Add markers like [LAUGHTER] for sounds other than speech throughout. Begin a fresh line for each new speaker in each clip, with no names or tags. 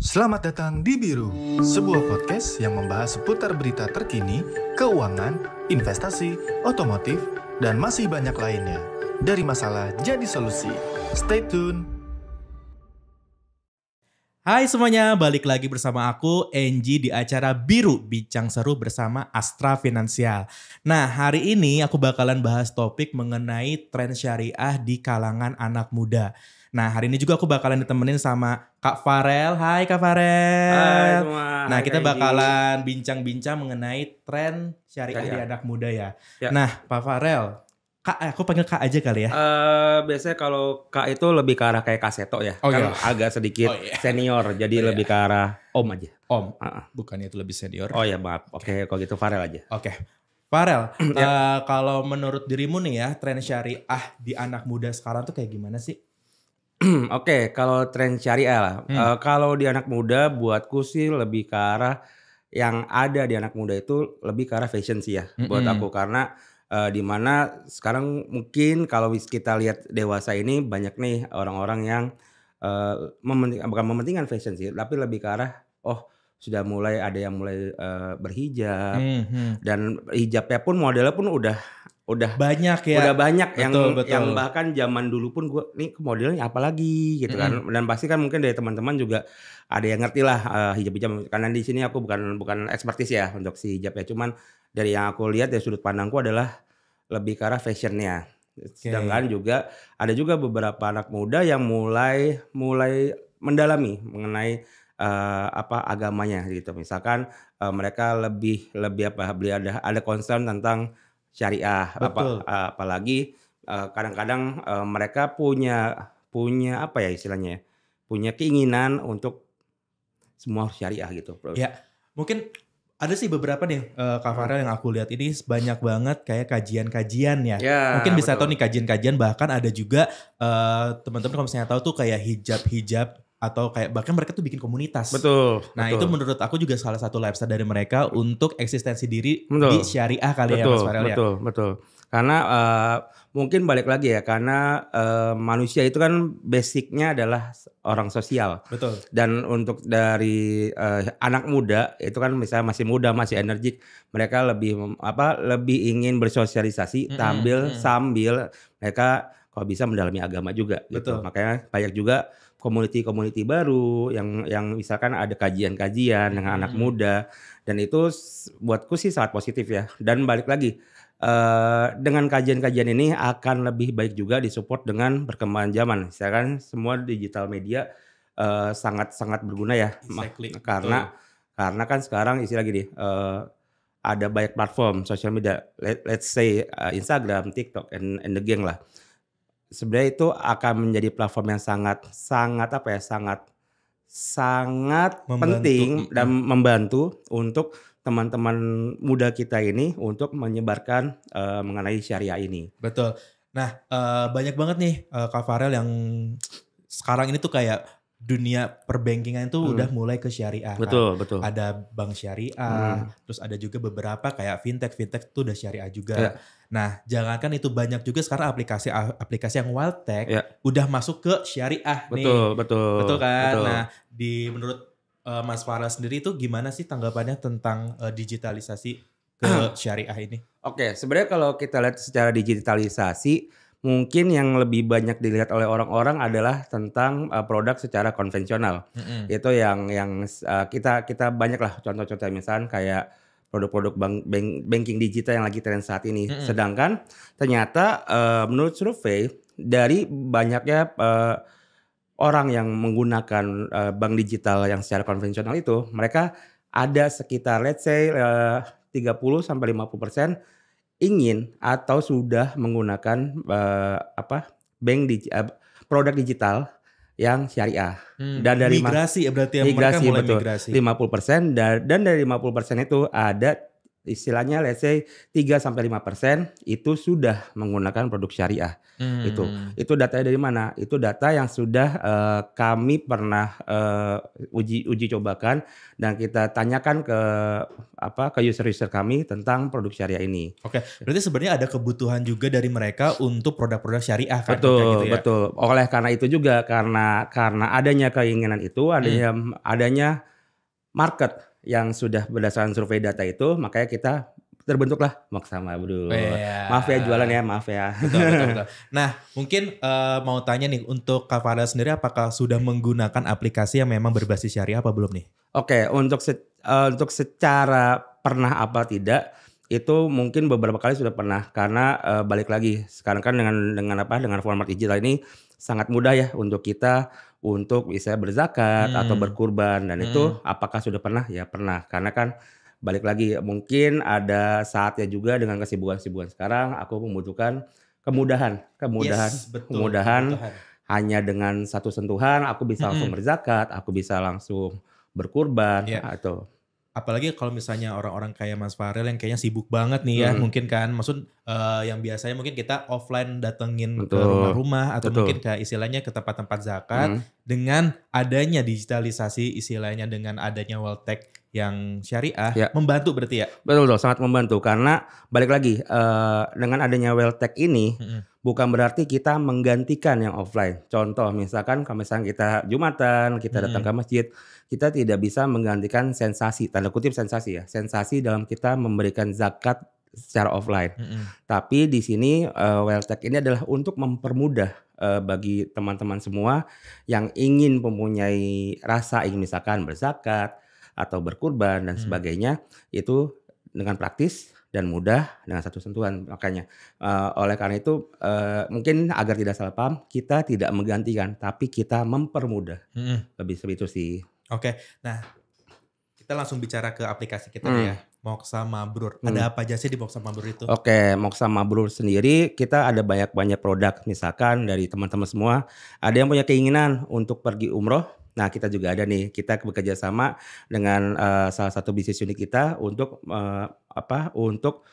Selamat datang di Biru, sebuah podcast yang membahas seputar berita terkini, keuangan, investasi, otomotif, dan masih banyak lainnya. Dari masalah jadi solusi. Stay tune. Hai semuanya, balik lagi bersama aku Enji di acara Biru Bincang Seru bersama Astra Finansial. Nah, hari ini aku bakalan bahas topik mengenai tren syariah di kalangan anak muda. Nah hari ini juga aku bakalan ditemenin sama Kak Farel. Hai Kak Farel. Hai semua. Nah Hai, kita bakalan bincang-bincang mengenai tren syariah di iya. anak muda ya. ya. Nah Pak Farel, Kak, eh, aku panggil Kak aja kali ya.
Uh, biasanya kalau Kak itu lebih ke arah kayak Kaseto ya. Oh, kan iya. agak sedikit oh, iya. senior, jadi oh, iya. lebih ke arah Om aja. Om, uh -uh. bukannya itu lebih senior. Oh ya maaf, oke okay, kalau gitu Farel aja. Oke, okay.
Farel, uh, [CLEARS THROAT] kalau menurut dirimu nih ya, tren syariah di anak muda sekarang tuh kayak gimana sih?
[CLEARS THROAT] Oke, kalau tren syariah lah. Hmm. Uh, kalau di anak muda buatku sih lebih ke arah yang ada di anak muda itu lebih ke arah fashion sih ya -hmm. buat hmm. aku karena uh, eh, mana mana sekarang mungkin kalau kita lihat dewasa ini banyak nih orang-orang yang uh, eh, mementing, bukan mementingkan fashion sih tapi lebih ke arah oh sudah mulai ada yang mulai uh, berhijab hmm, -hmm. dan hijabnya pun modelnya pun udah udah banyak ya udah banyak yang betul. yang bahkan zaman dulu pun gue nih modelnya apa lagi gitu kan dan pasti kan mungkin dari teman-teman juga ada yang ngerti lah uh, eh, hijab hijab karena di sini aku bukan bukan ekspertis ya untuk si hijab ya cuman dari yang aku lihat dari sudut pandangku adalah lebih ke arah fashionnya okay. sedangkan juga ada juga beberapa anak muda yang mulai mulai mendalami mengenai uh, apa agamanya gitu misalkan uh, mereka lebih lebih apa beli ada ada concern tentang syariah Betul. apa eh, apalagi eh, kadang-kadang eh, mereka punya punya apa ya istilahnya ya, punya keinginan untuk semua syariah gitu Ya
mungkin ada sih beberapa nih uh, Kak yang aku lihat ini banyak banget kayak kajian-kajian ya. ya. Mungkin bisa betul. tahu nih kajian-kajian bahkan ada juga uh, teman-teman kalau misalnya tahu tuh kayak hijab-hijab atau kayak bahkan mereka tuh bikin komunitas. Betul. Nah, betul. itu menurut aku juga salah satu lifestyle dari mereka untuk eksistensi diri betul. di
syariah kali betul, ya Mas Farel betul, ya. Betul, betul. Karena uh, mungkin balik lagi ya karena uh, manusia itu kan basicnya adalah orang sosial. Betul. Dan untuk dari uh, anak muda itu kan misalnya masih muda, masih energik, mereka lebih apa lebih ingin bersosialisasi mm -hmm. sambil sambil mereka kalau bisa mendalami agama juga gitu. Betul. makanya banyak juga community-community baru yang yang misalkan ada kajian-kajian hmm. anak muda dan itu buatku sih sangat positif ya dan balik lagi Uh, dengan kajian-kajian ini akan lebih baik juga disupport dengan perkembangan zaman. Misalkan semua digital media eh, sangat-sangat uh, berguna ya, exactly. karena Betul. karena kan sekarang isi lagi nih uh, ada banyak platform sosial media, let's say uh, Instagram, TikTok, and, and the gang lah sebenarnya itu akan menjadi platform yang sangat sangat apa ya sangat sangat membantu. penting dan membantu untuk teman-teman muda kita ini untuk menyebarkan uh, mengenai syariah ini.
Betul. Nah, uh, banyak banget nih uh, Kak Farel yang sekarang ini tuh kayak dunia perbankingan itu hmm. udah mulai ke syariah. Betul, kan? betul. Ada bank syariah, hmm. terus ada juga beberapa kayak fintech, fintech itu udah syariah juga. Yeah. Nah, jangankan itu banyak juga sekarang aplikasi aplikasi yang tech yeah. udah masuk ke
syariah betul, nih. Betul, betul. Betul kan? Betul. Nah,
di menurut uh, Mas Farah sendiri itu gimana sih tanggapannya tentang uh, digitalisasi ke ah. syariah ini?
Oke, okay, sebenarnya kalau kita lihat secara digitalisasi mungkin yang lebih banyak dilihat oleh orang-orang adalah tentang uh, produk secara konvensional. Mm -hmm. Itu yang yang uh, kita kita banyak lah contoh-contoh misalnya kayak produk-produk bank, bank, banking digital yang lagi tren saat ini. Mm -hmm. Sedangkan ternyata uh, menurut survei dari banyaknya uh, orang yang menggunakan uh, bank digital yang secara konvensional itu, mereka ada sekitar let's say uh, 30 sampai 50 persen ingin atau sudah menggunakan uh, apa bank di uh, eh, produk digital yang syariah. Hmm, dan dari migrasi ya berarti yang migrasi, mereka mulai betul, migrasi. 50% dan, dan dari 50% itu ada istilahnya let's say 3 sampai 5% itu sudah menggunakan produk syariah. Hmm. Itu itu datanya dari mana? Itu data yang sudah uh, kami pernah uh, uji uji cobakan dan kita tanyakan ke apa ke user-user kami tentang produk syariah ini.
Oke, okay. berarti sebenarnya ada kebutuhan juga dari mereka untuk produk-produk syariah kan Betul, gitu ya. betul.
Oleh karena itu juga karena karena adanya keinginan itu, adanya hmm. adanya market yang sudah berdasarkan survei data itu makanya kita terbentuklah Bro. Oh, iya. Maaf ya jualan ya, maaf ya. Betul, betul, betul.
[LAUGHS] Nah, mungkin uh, mau tanya nih untuk Kavara sendiri apakah sudah menggunakan aplikasi yang memang berbasis syariah apa belum nih?
Oke, okay, untuk se uh, untuk secara pernah apa tidak itu mungkin beberapa kali sudah pernah karena uh, balik lagi sekarang kan dengan dengan apa dengan format digital ini sangat mudah ya untuk kita untuk bisa berzakat hmm. atau berkurban dan hmm. itu apakah sudah pernah ya pernah karena kan balik lagi mungkin ada saatnya juga dengan kesibukan-kesibukan sekarang aku membutuhkan kemudahan kemudahan yes, betul, kemudahan betul. hanya dengan satu sentuhan aku bisa hmm. langsung hmm. berzakat aku bisa langsung berkurban yeah. atau
apalagi kalau misalnya orang-orang kayak Mas Farel yang kayaknya sibuk banget nih ya hmm. mungkin kan maksud uh, yang biasanya mungkin kita offline datengin Betul. ke rumah-rumah atau Betul. mungkin ke istilahnya ke tempat-tempat zakat hmm. dengan adanya digitalisasi istilahnya dengan adanya Tech yang syariah ya. membantu
berarti ya betul betul sangat membantu karena balik lagi uh, dengan adanya Welltech ini hmm. bukan berarti kita menggantikan yang offline contoh misalkan kalau misalkan kita jumatan kita datang hmm. ke masjid kita tidak bisa menggantikan sensasi tanda kutip sensasi ya sensasi dalam kita memberikan zakat secara offline. Mm -hmm. Tapi di sini uh, eh, Welltech ini adalah untuk mempermudah eh, bagi teman-teman semua yang ingin mempunyai rasa ingin misalkan berzakat, atau berkurban dan hmm. sebagainya hmm. itu dengan praktis dan mudah dengan satu sentuhan makanya uh, oleh karena itu uh, mungkin agar tidak salah paham kita tidak menggantikan tapi kita mempermudah hmm. lebih seperti itu sih oke okay.
nah kita langsung bicara ke aplikasi kita hmm. ya Moksa Mabrur. Hmm. Ada apa aja sih di Moksa Mabrur itu?
Oke, Moksa Mabrur sendiri kita ada banyak-banyak produk. Misalkan dari teman-teman semua, ada yang punya keinginan untuk pergi umroh, Nah, kita juga ada nih, kita bekerja sama dengan uh, salah satu bisnis unit kita untuk uh, apa? Untuk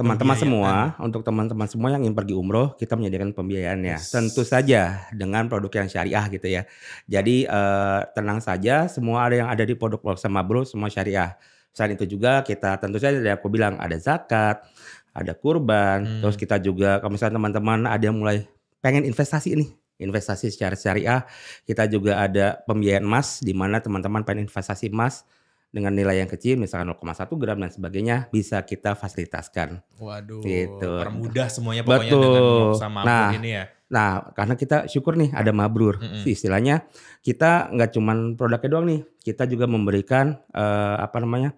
teman-teman semua, untuk teman-teman semua yang ingin pergi umroh, kita menyediakan pembiayaannya. Yes. Tentu saja dengan produk yang syariah gitu ya. Jadi uh, tenang saja, semua ada yang ada di produk sama Bro semua syariah. Selain itu juga kita tentu saja dari aku bilang ada zakat, ada kurban, hmm. terus kita juga kalau misalnya teman-teman ada yang mulai pengen investasi nih investasi secara syariah. Kita juga ada pembiayaan emas di mana teman-teman pengen investasi emas dengan nilai yang kecil misalkan 0,1 gram dan sebagainya bisa kita fasilitaskan. Waduh. Gitu. Permudah semuanya pokoknya Betul. dengan sama nah, ini ya. Nah, karena kita syukur nih ada mabrur. Mm -hmm. Istilahnya kita nggak cuman produknya doang nih, kita juga memberikan uh, apa namanya?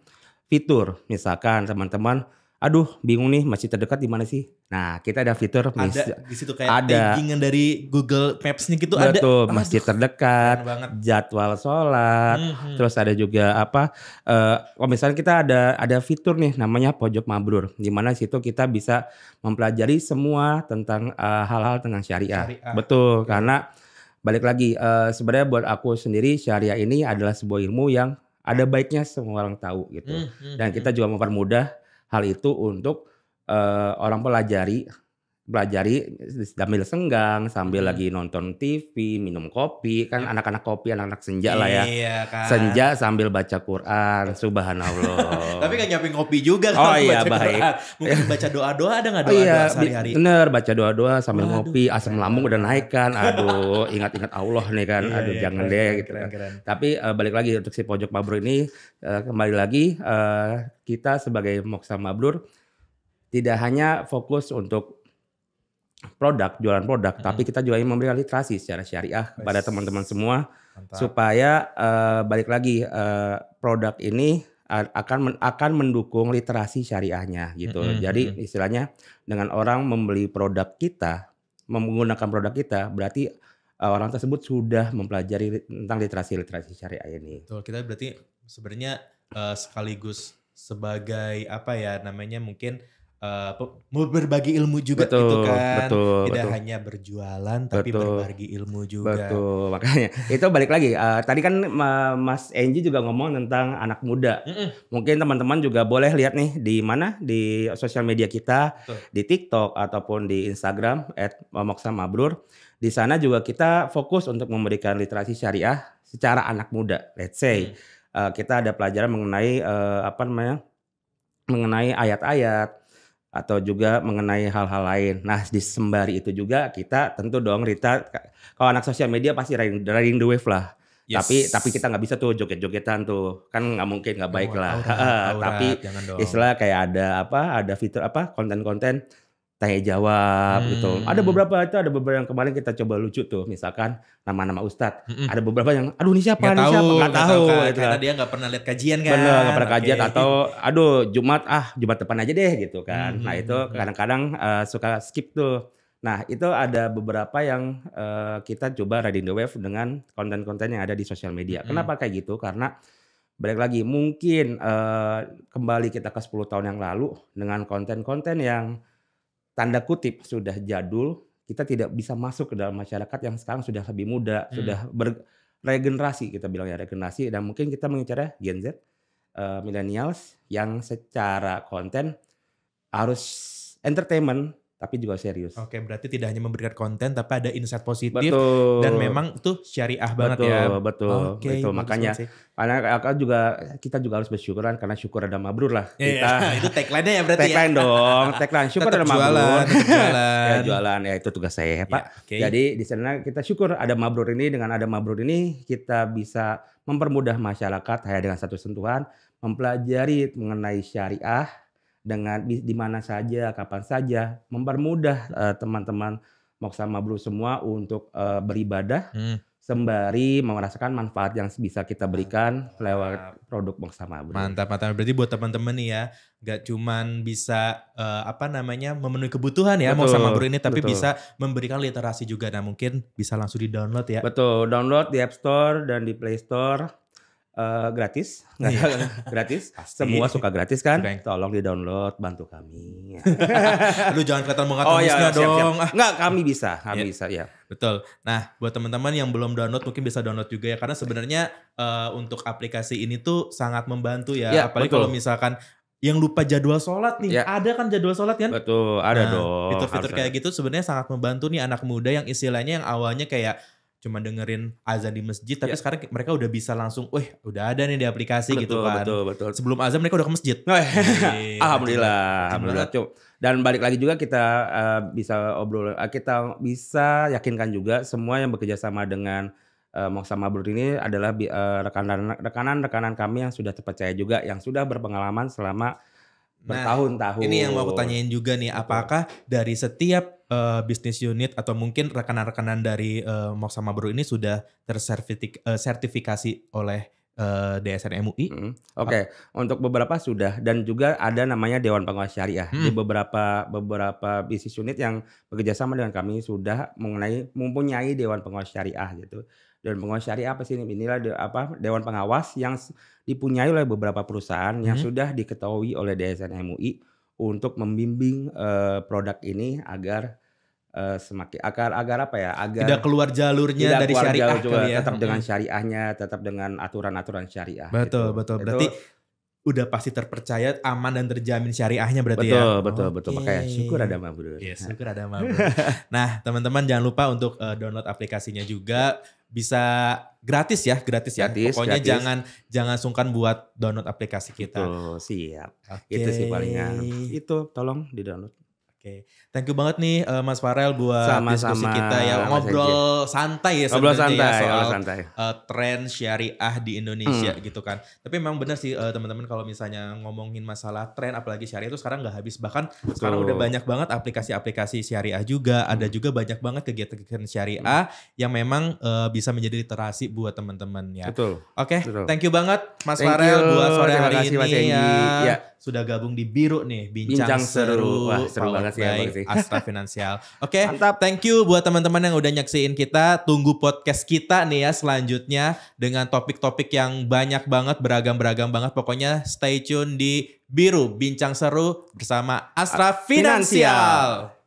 fitur. Misalkan teman-teman aduh bingung nih masih terdekat di mana sih nah kita ada fitur ada mis- di situ kayak ada taggingan dari Google maps gitu betul, ada tuh masjid terdekat jadwal sholat hmm, hmm. terus ada juga apa uh, kalau misalnya kita ada ada fitur nih namanya pojok mabrur di mana situ kita bisa mempelajari semua tentang eh, hal-hal uh, tentang syariah, syariah. betul okay. karena balik lagi uh, sebenarnya buat aku sendiri syariah ini adalah sebuah ilmu yang ada baiknya semua orang tahu gitu. Hmm, hmm, dan kita hmm. juga mempermudah hal itu untuk uh, orang pelajari pelajari sambil senggang, sambil hmm. lagi nonton TV, minum kopi, kan iya. anak-anak kopi, anak-anak senja lah ya. Iya kan. Senja sambil baca Quran, subhanallah.
[LAUGHS] Tapi kan nyiapin kopi juga kan oh, iya, baca baik. Quran. Mungkin baca doa-doa ada nggak oh, iya, doa-doa iya, sehari-hari?
Bener, baca doa-doa sambil Waduh, ngopi, asam lambung udah naik kan. Aduh, ingat-ingat Allah nih kan. Iya, Aduh, iya, jangan keren, deh keren, gitu keren, kan. Keren. Tapi uh, balik lagi untuk si Pojok Mabrur ini, uh, kembali lagi uh, kita sebagai Moksa Mabrur tidak hanya fokus untuk produk, jualan produk, hmm. tapi kita juga ingin memberikan literasi secara syariah pada teman-teman semua Mantap. supaya uh, balik lagi uh, produk ini akan akan mendukung literasi syariahnya gitu. -hmm. Jadi istilahnya dengan orang membeli produk kita, menggunakan produk kita berarti uh, orang tersebut sudah mempelajari tentang literasi-literasi syariah ini. Betul, kita
berarti sebenarnya uh, sekaligus sebagai apa ya namanya mungkin uh,
berbagi ilmu juga gitu betul, gitu kan. Betul, Tidak betul. hanya
berjualan tapi betul,
berbagi ilmu juga. Betul. Makanya itu balik lagi uh, tadi kan Mas Enji juga ngomong tentang anak muda. Mm -mm. Mungkin teman-teman juga boleh lihat nih di mana di sosial media kita betul. di TikTok ataupun di Instagram at mabrur. Di sana juga kita fokus untuk memberikan literasi syariah secara anak muda. Let's say mm. uh, kita ada pelajaran mengenai uh, apa namanya? mengenai ayat-ayat, atau juga mengenai hal-hal lain. Nah, di sembari itu juga kita tentu dong Rita kalau anak sosial media pasti riding, riding the wave lah. Yes. Tapi tapi kita nggak bisa tuh joget-jogetan tuh. Kan nggak mungkin nggak baik oh, lah. Aurat, aurat, [LAUGHS] tapi istilah kayak ada apa? Ada fitur apa? konten-konten tanya jawab gitu. hmm. gitu. Ada beberapa itu ada beberapa yang kemarin kita coba lucu tuh, misalkan nama-nama ustadz. Hmm. Ada beberapa yang, aduh ini siapa? Gak ini tahu, siapa? Gak, gak tahu. Kan, Karena gitu.
dia nggak pernah lihat kajian kan. Benar, nggak pernah okay. kajian atau,
aduh Jumat ah Jumat depan aja deh gitu kan. Hmm. Nah hmm, itu hmm, hmm. kadang-kadang uh, suka skip tuh. Nah itu ada beberapa yang uh, kita coba riding the wave dengan konten-konten yang ada di sosial media. Hmm. Kenapa kayak gitu? Karena balik lagi mungkin uh, kembali kita ke 10 tahun yang lalu dengan konten-konten yang tanda kutip sudah jadul, kita tidak bisa masuk ke dalam masyarakat yang sekarang sudah lebih muda, hmm. sudah regenerasi kita bilang ya regenerasi dan mungkin kita mengincar Gen Z, uh, millennials yang secara konten harus entertainment tapi juga serius. Oke, berarti tidak hanya memberikan konten tapi ada insight positif betul. dan memang tuh syariah betul, banget ya. Betul, okay, betul. Makanya karena kakak juga kita juga harus bersyukuran karena syukur ada mabrur lah. yeah, kita Yeah. [LAUGHS] itu tagline-nya ya berarti ya. tagline ya. dong, tagline syukur tetap ada mabrur. Jualan, [LAUGHS] ya, jualan. ya, jualan ya itu tugas saya, ya, Pak. Yeah, okay. Jadi di sana kita syukur ada mabrur ini dengan ada mabrur ini kita bisa mempermudah masyarakat hanya dengan satu sentuhan mempelajari mengenai syariah dengan di, mana saja, kapan saja, mempermudah eh, teman-teman uh, Moksa Mabru semua untuk uh, beribadah hmm. sembari merasakan manfaat yang bisa kita berikan mantap. lewat produk Moksa Mabru. Mantap,
mantap. Berarti buat teman-teman nih ya, gak cuman bisa uh, apa namanya memenuhi kebutuhan ya Moksa mau ini tapi betul. bisa memberikan literasi juga nah mungkin bisa langsung di download ya
betul download di App Store dan di Play Store Eh, gratis, iya. [LAUGHS] gratis. Pasti. Semua suka gratis kan? Okay. Tolong di download, bantu kami. [LAUGHS] Aduh jangan kelihatan mengatakan oh, ya siap, dong. Siap. Ah. Nggak, kami bisa, kami yeah. bisa ya.
Betul. Nah, buat teman-teman yang belum download mungkin bisa download juga ya karena sebenarnya uh, untuk aplikasi ini tuh sangat membantu ya. Yeah, Apalagi kalau misalkan yang lupa jadwal sholat nih. Ya. Ada kan jadwal sholat kan? Betul, ada nah, dong. Fitur-fitur kayak gitu sebenarnya sangat membantu nih anak muda yang istilahnya yang awalnya kayak cuma dengerin azan di masjid tapi yeah. sekarang mereka udah bisa langsung wah udah ada
nih di aplikasi gitu betul, gitu kan betul betul sebelum azan mereka udah ke masjid oh, [LAUGHS] alhamdulillah alhamdulillah, Cuk. dan balik lagi juga kita uh, bisa obrol uh, kita bisa yakinkan juga semua yang bekerja sama dengan uh, eh, Moksa Mabrur ini adalah rekanan-rekanan uh, rekanan, rekanan, rekanan kami yang sudah terpercaya juga yang sudah berpengalaman selama
Nah, bertahun-tahun. Ini yang mau aku tanyain juga nih, apakah dari setiap uh, bisnis unit atau mungkin rekanan-rekanan dari uh, eh, Mok sama Bro ini sudah tersertifikasi eh, uh, oleh uh,
DSN MUI? Hmm. Oke, okay. untuk beberapa sudah dan juga ada namanya Dewan Pengawas Syariah. Hmm. Di beberapa beberapa bisnis unit yang bekerjasama dengan kami sudah mengenai mempunyai Dewan Pengawas Syariah gitu. Dewan Pengawas Syariah apa sih ini? inilah de, apa Dewan Pengawas yang dipunyai oleh beberapa perusahaan hmm. yang mhm. sudah diketahui oleh DSN MUI untuk membimbing uh, produk ini agar uh, semakin agar agar apa ya agar tidak keluar jalurnya tidak dari keluar syariah jalur, ya. tetap hmm. dengan mhm. syariahnya tetap dengan aturan-aturan syariah betul
gitu. betul berarti Itu, udah pasti terpercaya, aman dan terjamin syariahnya berarti betul, ya. Betul, betul, okay. betul. Makanya syukur ada Mabrur. ya yes, [LAUGHS] syukur ada Mabrur. nah, teman-teman jangan lupa untuk eh, download aplikasinya juga bisa gratis ya, gratis, ya. Pokoknya gratis. jangan jangan sungkan buat download aplikasi kita. Betul, siap. Okay. Itu sih palingan.
Itu tolong di-download. Oke,
okay. thank you banget nih uh, Mas Farel buat Sama-sama. diskusi kita ya ngobrol santai ya ngobrol ya santai, ya soal santai. Uh, tren syariah di Indonesia hmm. gitu kan. Tapi memang benar sih uh, teman-teman kalau misalnya ngomongin masalah tren apalagi syariah itu sekarang nggak habis bahkan Betul. sekarang udah banyak banget aplikasi-aplikasi syariah juga. Hmm. Ada juga banyak banget kegiatan-kegiatan syariah hmm. yang memang uh, bisa menjadi literasi buat teman-teman ya. Betul. Oke, okay. thank you banget Mas thank Farel you. buat sore hari ini Mas ya. ya. Sudah gabung di Biru nih bincang, bincang seru. seru. Wah, seru Power banget finansial Astra finansial. Oke, [LAUGHS] okay, thank you buat teman-teman yang udah nyaksiin kita. Tunggu podcast kita nih ya selanjutnya dengan topik-topik yang banyak banget, beragam-beragam banget. Pokoknya stay tune di Biru Bincang Seru bersama Astra Finansial. finansial.